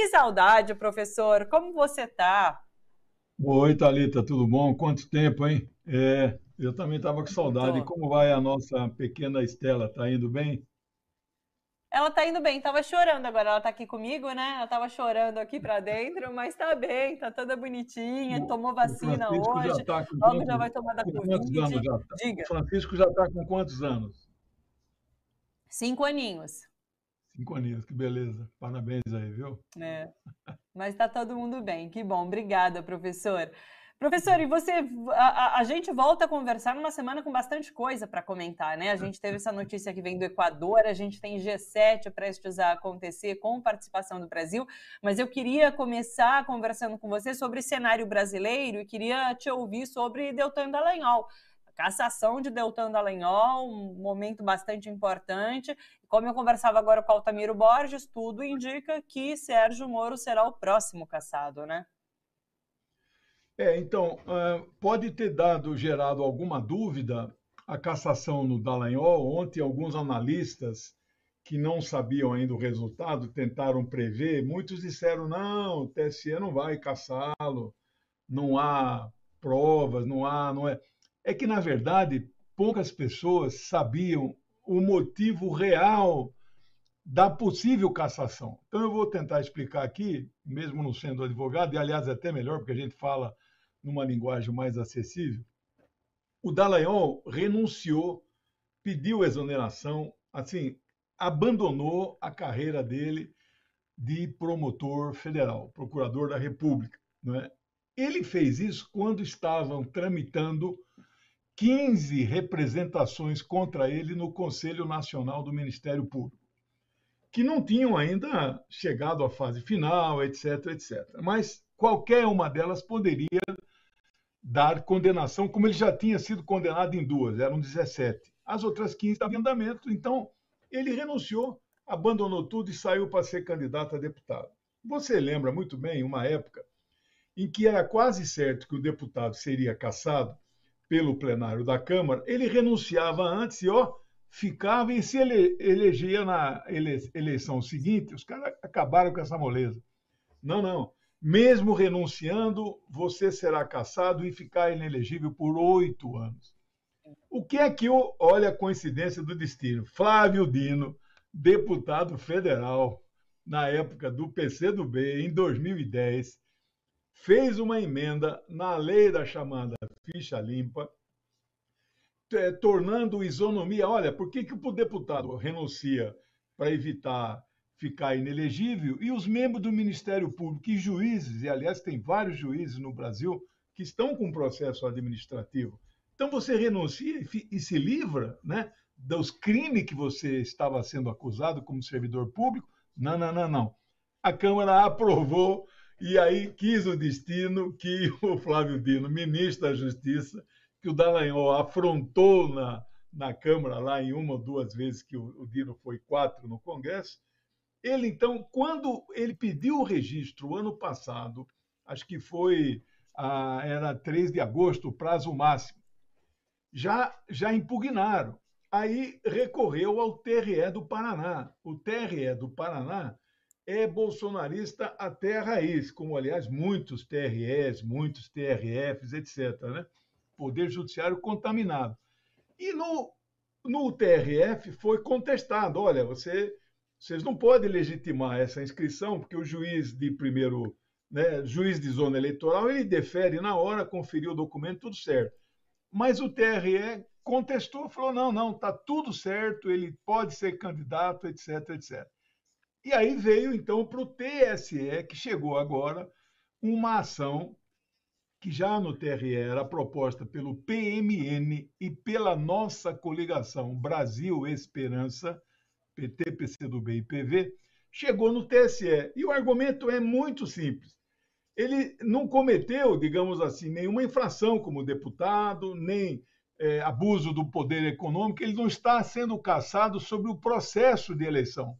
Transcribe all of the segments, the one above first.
Que saudade, professor. Como você está? Oi, Thalita, tudo bom? Quanto tempo, hein? É, eu também estava com saudade. Como vai a nossa pequena Estela? Tá indo bem? Ela tá indo bem, tava chorando agora, ela tá aqui comigo, né? Ela tava chorando aqui para dentro, mas tá bem, tá toda bonitinha, o tomou vacina hoje. Já tá logo já vai tomar da Covid. Anos já tá? Diga. O Francisco já está com quantos anos? Cinco aninhos. Cinco aninhos, que beleza. Parabéns aí, viu? É. Mas está todo mundo bem, que bom. Obrigada, professor. Professor, e você, a, a, gente volta a conversar numa semana com bastante coisa para comentar, né? A gente teve essa notícia que vem do Equador, a gente tem G7 prestes a acontecer com participação do Brasil, mas eu queria começar conversando com você sobre cenário brasileiro e queria te ouvir sobre Deltan Dallagnol. Cassação de Deltan Dallagnol, um momento bastante importante. Como eu conversava agora com Altamiro Borges, tudo indica que Sérgio Moro será o próximo cassado, né? É, então, é, pode ter dado, gerado alguma dúvida a cassação no Dallagnol. Ontem, alguns analistas que não sabiam ainda o resultado tentaram prever. Muitos disseram: não, o TSE não vai caçá lo não há provas, não há. Não é é que, na verdade, poucas pessoas sabiam o motivo real da possível cassação. Então, eu vou tentar explicar aqui, mesmo não sendo advogado, e aliás, até melhor, porque a gente fala numa linguagem mais acessível. O Dallagnol renunciou, pediu exoneração, assim, abandonou a carreira dele de promotor federal, procurador da República. Né? Ele fez isso quando estavam tramitando 15 representações contra ele no Conselho Nacional do Ministério Público, que não tinham ainda chegado à fase final, etc, etc. Mas qualquer uma delas poderia dar condenação, como ele já tinha sido condenado em duas, eram 17. As outras 15 estavam em andamento, então ele renunciou, abandonou tudo e saiu para ser candidato a deputado. Você lembra muito bem uma época em que era quase certo que o deputado seria cassado pelo plenário da Câmara, ele renunciava antes e ó, ficava e se ele elegia na ele, eleição seguinte. Os caras acabaram com essa moleza. Não, não. Mesmo renunciando, você será cassado e ficar inelegível por oito anos. O que é que eu, olha a coincidência do destino? Flávio Dino, deputado federal na época do PCdoB, em 2010, fez uma emenda na lei da chamada ficha limpa, é, tornando isonomia. Olha, por que, que o deputado renuncia para evitar ficar inelegível? E os membros do Ministério Público e juízes, e aliás, tem vários juízes no Brasil que estão com processo administrativo. Então você renuncia e se livra né, dos crimes que você estava sendo acusado como servidor público? Não, não, não, não. A Câmara aprovou e aí quis o destino que o Flávio Dino, ministro da Justiça, que o Dallagnol afrontou na, na Câmara lá em uma ou duas vezes, que o, o Dino foi quatro no Congresso, ele então, quando ele pediu o registro ano passado, acho que foi ah, era 3 de agosto, o prazo máximo, já, já impugnaram. Aí recorreu ao TRE do Paraná. O TRE do Paraná é bolsonarista até a raiz, como, aliás, muitos TREs, muitos TRFs, etc. Né? Poder Judiciário contaminado. E no, no TRF foi contestado: olha, você, vocês não podem legitimar essa inscrição, porque o juiz de primeiro. Né, juiz de zona eleitoral, ele defere na hora, conferiu o documento, tudo certo. Mas o TRE contestou, falou: não, não, está tudo certo, ele pode ser candidato, etc, etc. E aí veio então para o TSE, que chegou agora, uma ação que já no TRE era proposta pelo PMN e pela nossa coligação Brasil Esperança, PT, PCdoB e PV, chegou no TSE. E o argumento é muito simples. Ele não cometeu, digamos assim, nenhuma infração como deputado, nem é, abuso do poder econômico, ele não está sendo caçado sobre o processo de eleição.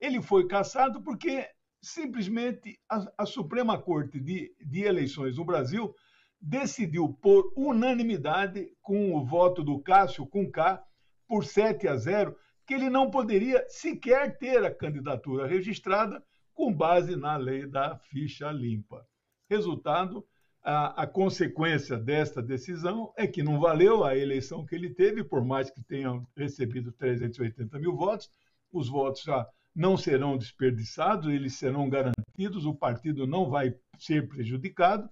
Ele foi cassado porque simplesmente a, a Suprema Corte de, de Eleições do Brasil decidiu por unanimidade, com o voto do Cássio com K, por 7 a 0, que ele não poderia sequer ter a candidatura registrada com base na lei da ficha limpa. Resultado, a, a, consequência desta decisão é que não valeu a eleição que ele teve, por mais que tenha recebido 380 mil votos, os votos já não serão desperdiçados, eles serão garantidos, o partido não vai ser prejudicado,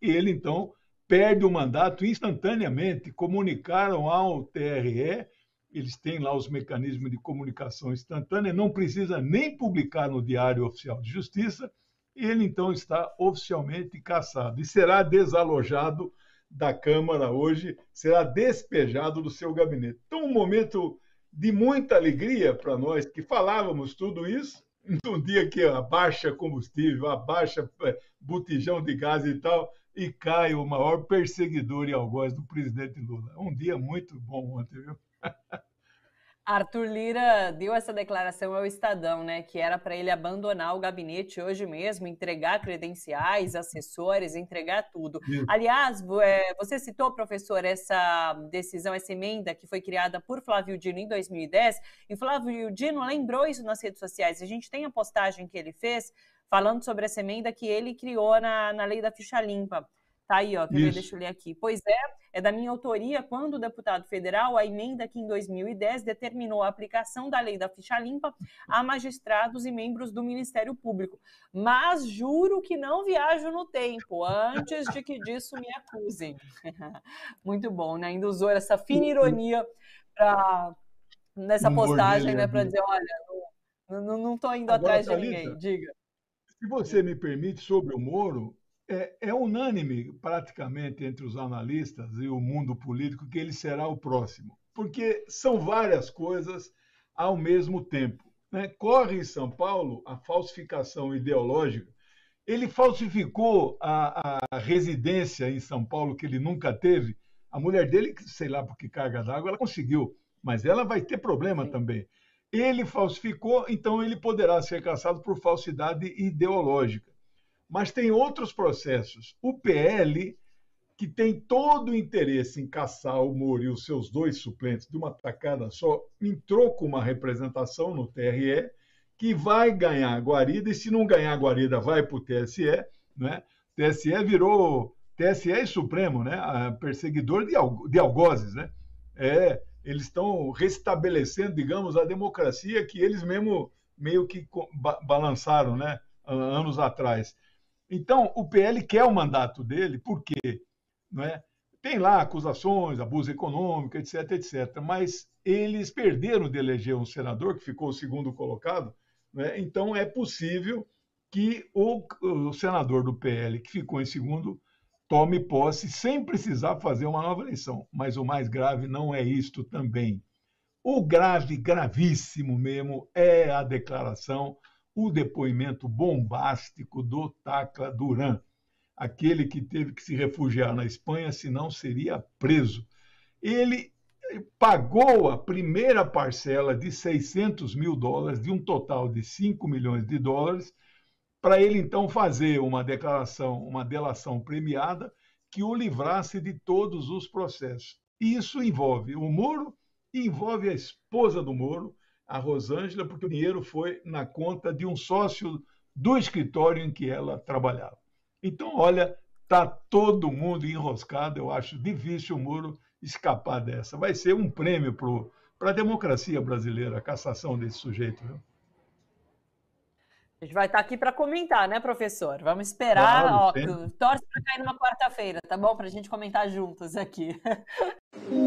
e ele, então, perde o mandato instantaneamente. Comunicaram ao TRE, eles têm lá os mecanismos de comunicação instantânea, não precisa nem publicar no Diário Oficial de Justiça, ele então está oficialmente cassado e será desalojado da Câmara hoje, será despejado do seu gabinete. Então, um momento de muita alegria para nós que falávamos tudo isso num dia que abaixa combustível, abaixa é, botijão de gás e tal, e cai o maior perseguidor e algoz do presidente Lula. Um dia muito bom ontem, viu? Arthur Lira deu essa declaração ao Estadão, né, que era para ele abandonar o gabinete hoje mesmo, entregar credenciais, assessores, entregar tudo. Sim. Hum. Aliás, é, você citou, professor, essa decisão, essa emenda que foi criada por Flávio Dino em 2010, e Flávio Dino lembrou isso nas redes sociais. A gente tem a postagem que ele fez falando sobre essa emenda que ele criou na, na lei da ficha limpa. Tá aí, ó, também deixa eu ler aqui. Pois é, é da minha autoria quando o deputado federal, a emenda que em 2010 determinou a aplicação da lei da ficha limpa a magistrados e membros do Ministério Público. Mas juro que não viajo no tempo, antes de que disso me acusem. Muito bom, né? Ainda usou essa fina uhum. ironia pra, nessa um postagem, né? Para dizer, olha, não, não, não tô indo Agora, atrás de Thalita, ninguém, diga. Se você me permite, sobre o Moro, é, é, unânime, praticamente, entre os analistas e o mundo político, que ele será o próximo. Porque são várias coisas ao mesmo tempo. Né? Corre em São Paulo a falsificação ideológica. Ele falsificou a, a residência em São Paulo que ele nunca teve. A mulher dele, sei lá por que carga d'água, ela conseguiu, mas ela vai ter problema Sim. também. Ele falsificou, então ele poderá ser caçado por falsidade ideológica. Mas tem outros processos. O PL, que tem todo o interesse em caçar o Moro e os seus dois suplentes de uma tacada só, entrou com uma representação no TRE, que vai ganhar a guarida, e se não ganhar a guarida, vai para o TSE. Né? TSE virou TSE e é Supremo, né? Ah, perseguidor de, alg de algozes. Né? É, eles estão restabelecendo, digamos, a democracia que eles mesmo meio que balançaram né? Ah, anos atrás. Então, o PL quer o mandato dele, por quê? Não é? Tem lá acusações, abuso econômico, etc, etc. Mas eles perderam de eleger um senador, que ficou o segundo colocado, é? então é possível que o, o, senador do PL, que ficou em segundo, tome posse sem precisar fazer uma nova eleição. Mas o mais grave não é isto também. O grave, gravíssimo mesmo, é a declaração o depoimento bombástico do Tacla Duran, aquele que teve que se refugiar na Espanha, senão seria preso. Ele pagou a primeira parcela de 600 mil dólares, de um total de 5 milhões de dólares, para ele então fazer uma declaração, uma delação premiada que o livrasse de todos os processos. E isso envolve o Moro, envolve a esposa do Moro, a Rosângela, porque o dinheiro foi na conta de um sócio do escritório em que ela trabalhava. Então, olha, tá todo mundo enroscado, eu acho difícil o Moro escapar dessa. Vai ser um prêmio para a democracia brasileira, a cassação desse sujeito. Viu? A gente vai estar tá aqui para comentar, né, professor? Vamos esperar. Claro, ó, torce para cair numa quarta-feira, tá bom? Para a gente comentar juntos aqui.